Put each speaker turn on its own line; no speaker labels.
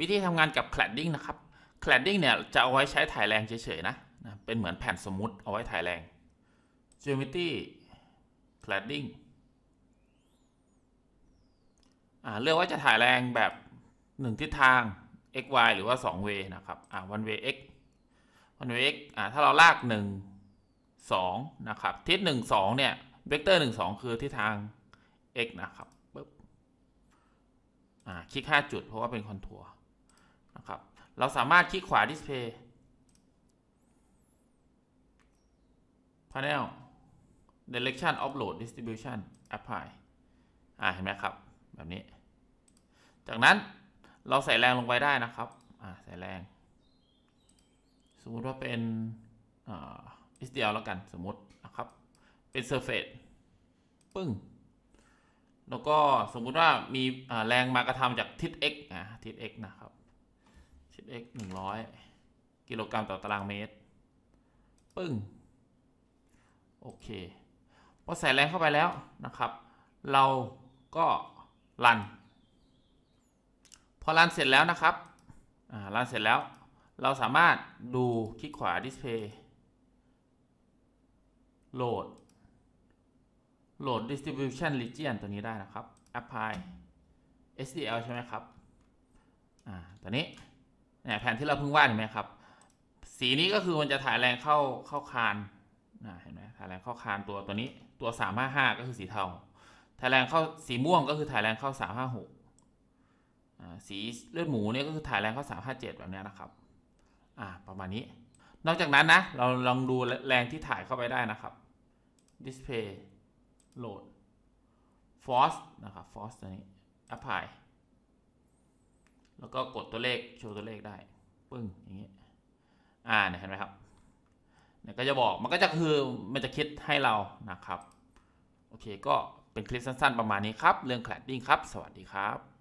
วิธีทำงานกับแคลดดิ้งนะครับ แคลดดิ้งเนี่ยจะเอาไว้ใช้ถ่ายแรงเฉยๆนะ เป็นเหมือนแผ่นสมุดเอาไว้ถ่ายแรง geometry cladding เลือกว่าจะถ่ายแรงแบบ 1ทิศทาง x y หรือว่า2 way นะครับ อ่า one way x one way x อ่าถ้าเราลาก 1 2 นะครับ ทิศ1 2 เนี่ยเวกเตอร์ 1 2 คือทิศทาง x นะครับปึ๊บ อ่าคลิก 5 จุด เพราะว่าเป็นคอนทัวร์ะครับ เราสามารถคลิกขวา Display Panel Direction Offload Distribution Apply อ่าเห็นไหมครับแบบนี้ จากนั้นเราใส่แรงลงไปได้นะครับอ่าใส่แรง สมมติว่าเป็นอ่าอิสเดียลแล้วกัน สมมตินะครับ เป็น Surface ปึ้ง แล้วก็สมมุติว่ามีแรงมากระทำจากทิศ x ่ะทิศ x นะครับ 10x 100 กิโลกรัมต่อตารางเมตร ปึ้ง โอเค พอใส่แรงเข้าไปแล้วนะครับ เราก็ รัน พอรันเสร็จแล้วนะครับรันเสร็จแล้ว เราสามารถดูคลิกขวาดิสเพย์ โหลด โหลด distribution region ตัวนี้ได้นะครับ apply SDL ใช่ไหมครับ อ่า ตัวนี้แผนที่เราเพิ่งวาดเห็นไหมครับ สีนี้ก็คือมันจะถ่ายแรงเข้าเข้าคานเห็นไหมถ่ายแรงเข้าคานตัวตัวนี้ตัวสามห้าห้าก็คือสีเทา ถ่ายแรงเข้าสีม่วงก็คือถ่ายแรงเข้าสามห้าหกสีเลือดหมูเนี่ยก็คือถ่ายแรงเข้าสามห้าเจ็ดแบบนี้นะครับอ่าประมาณนี้ นอกจากนั้นนะ เราลองดูแรงที่ถ่ายเข้าไปได้นะครับ display load force นะครับ force ตัวนี้ apply แล้วก็กดตัวเลข โชว์ตัวเลขได้ ปึ้ง อย่างเงี้ยอ่าเนี่ยเห็นไหมครับ เนี่ยก็จะบอกมันก็จะคือมันจะคิดให้เรานะครับ โอเคก็เป็นคลิปสั้นๆ ประมาณนี้ครับเรื่องแคลดดิ้งครับ สวัสดีครับ